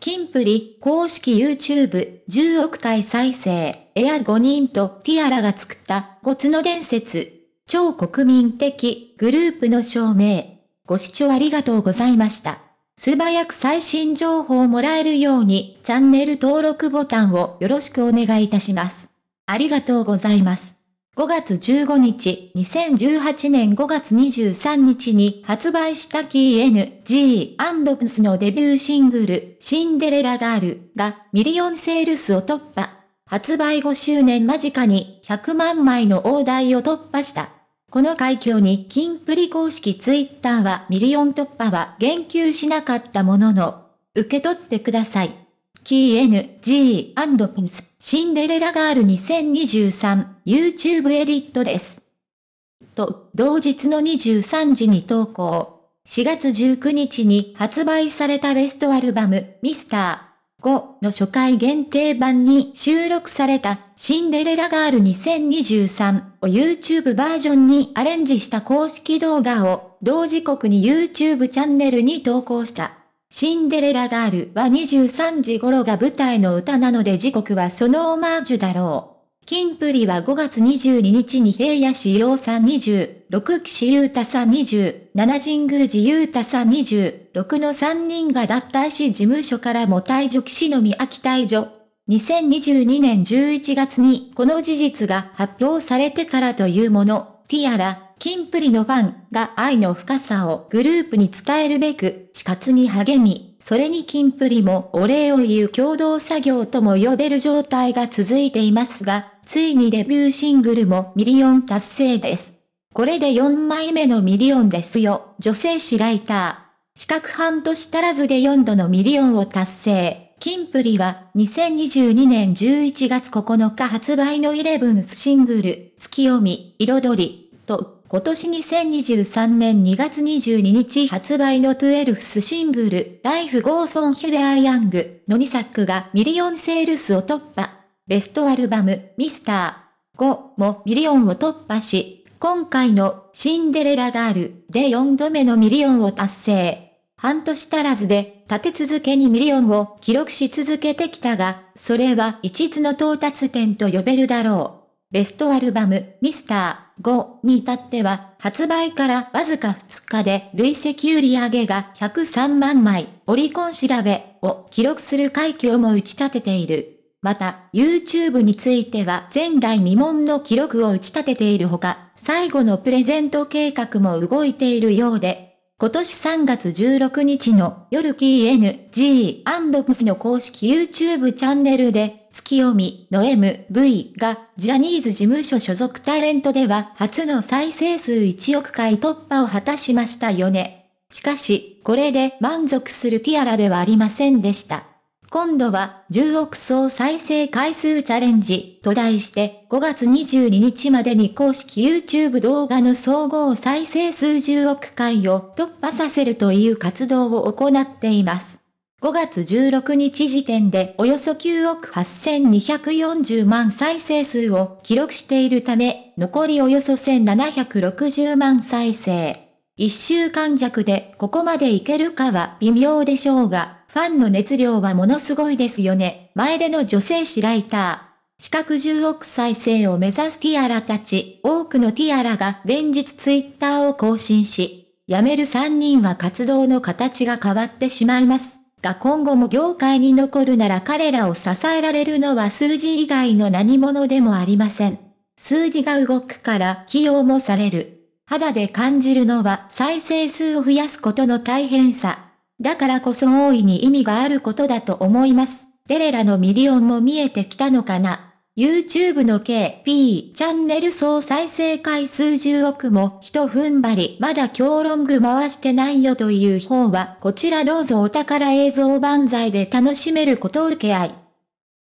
キンプリ公式 YouTube 10億回再生、エア5人とティアラが作ったごつの伝説、超国民的グループの証明。ご視聴ありがとうございました。素早く最新情報をもらえるようにチャンネル登録ボタンをよろしくお願いいたします。ありがとうございます。5月15日、2018年5月23日に発売した KNG&PS のデビューシングル、シンデレラガールがミリオンセールスを突破。発売5周年間近に100万枚の大台を突破した。この快挙に、金プリ公式ツイッターはミリオン突破は言及しなかったものの、受け取ってください。t n g p i n s シンデレラガール 2023YouTube エディットです。と、同日の23時に投稿。4月19日に発売されたベストアルバム、m r タ5の初回限定版に収録されたシンデレラガール2023を YouTube バージョンにアレンジした公式動画を同時刻に YouTube チャンネルに投稿した。シンデレラガールは23時頃が舞台の歌なので時刻はそのオマージュだろう。キンプリは5月22日に平野志陽さん20、6岸優太さん20、7神宮寺優太さん20、6の3人が脱退し事務所からも退場岸の宮秋退場。2022年11月にこの事実が発表されてからというもの、ティアラ、キンプリのファンが愛の深さをグループに伝えるべく、死活に励み、それにキンプリもお礼を言う共同作業とも呼べる状態が続いていますが、ついにデビューシングルもミリオン達成です。これで4枚目のミリオンですよ、女性誌ライター。四角半年足らずで4度のミリオンを達成。キンプリは2022年11月9日発売のイレブンスシングル、月読み、彩り、と、今年2023年2月22日発売の12シングル、ライフゴーソン s On Here I の2作がミリオンセールスを突破。ベストアルバム、ミスター5もミリオンを突破し、今回のシンデレラガールで4度目のミリオンを達成。半年足らずで立て続けにミリオンを記録し続けてきたが、それは一つの到達点と呼べるだろう。ベストアルバム、ミスター5に至っては、発売からわずか2日で累積売上が103万枚、オリコン調べを記録する快挙も打ち立てている。また、YouTube については前代未聞の記録を打ち立てているほか、最後のプレゼント計画も動いているようで、今年3月16日の夜 KNG&PS の公式 YouTube チャンネルで月読みの MV がジャニーズ事務所所属タレントでは初の再生数1億回突破を果たしましたよね。しかし、これで満足するティアラではありませんでした。今度は10億総再生回数チャレンジと題して5月22日までに公式 YouTube 動画の総合再生数10億回を突破させるという活動を行っています。5月16日時点でおよそ9億8240万再生数を記録しているため、残りおよそ1760万再生。1週間弱でここまでいけるかは微妙でしょうが、ファンの熱量はものすごいですよね。前での女性誌ライター。四角10億再生を目指すティアラたち、多くのティアラが連日ツイッターを更新し、辞める3人は活動の形が変わってしまいます。が今後も業界に残るなら彼らを支えられるのは数字以外の何者でもありません。数字が動くから起用もされる。肌で感じるのは再生数を増やすことの大変さ。だからこそ大いに意味があることだと思います。デレラのミリオンも見えてきたのかな。YouTube の k P チャンネル総再生回数10億も一踏ん張りまだ強ロング回してないよという方はこちらどうぞお宝映像万歳で楽しめること受け合い。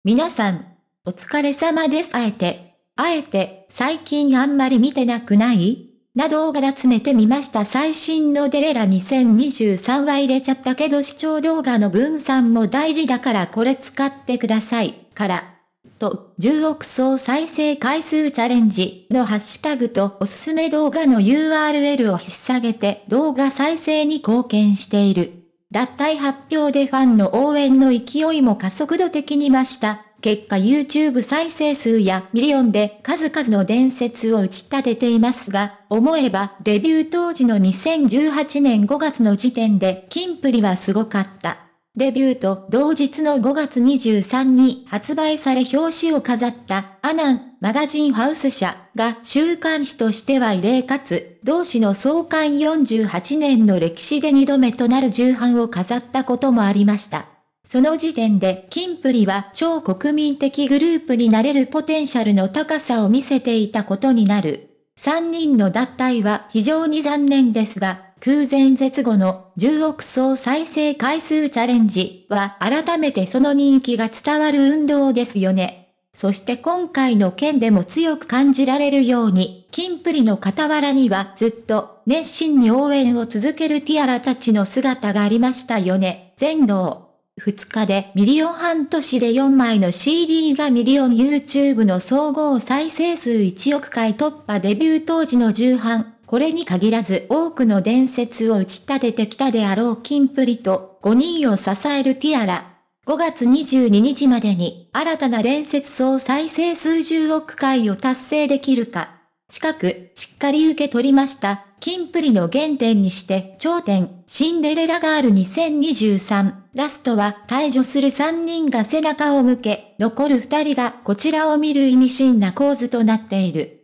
皆さん、お疲れ様ですあえて、あえて最近あんまり見てなくないな動画で詰めてみました最新のデレラ2023は入れちゃったけど視聴動画の分散も大事だからこれ使ってくださいからと10億総再生回数チャレンジのハッシュタグとおすすめ動画の URL を引っ提げて動画再生に貢献している。脱退発表でファンの応援の勢いも加速度的に増した。結果 YouTube 再生数やミリオンで数々の伝説を打ち立てていますが、思えばデビュー当時の2018年5月の時点でキンプリはすごかった。デビューと同日の5月23に発売され表紙を飾ったアナンマガジンハウス社が週刊誌としては異例かつ、同誌の創刊48年の歴史で2度目となる重版を飾ったこともありました。その時点でキンプリは超国民的グループになれるポテンシャルの高さを見せていたことになる。3人の脱退は非常に残念ですが、空前絶後の10億総再生回数チャレンジは改めてその人気が伝わる運動ですよね。そして今回の件でも強く感じられるように、金プリの傍らにはずっと熱心に応援を続けるティアラたちの姿がありましたよね。全能。2日でミリオン半年で4枚の CD がミリオン YouTube の総合再生数1億回突破デビュー当時の重版。これに限らず多くの伝説を打ち立ててきたであろうキンプリと5人を支えるティアラ。5月22日までに新たな伝説総再生数十億回を達成できるか。近く、しっかり受け取りました。キンプリの原点にして頂点、シンデレラガール2023。ラストは退場する3人が背中を向け、残る2人がこちらを見る意味深な構図となっている。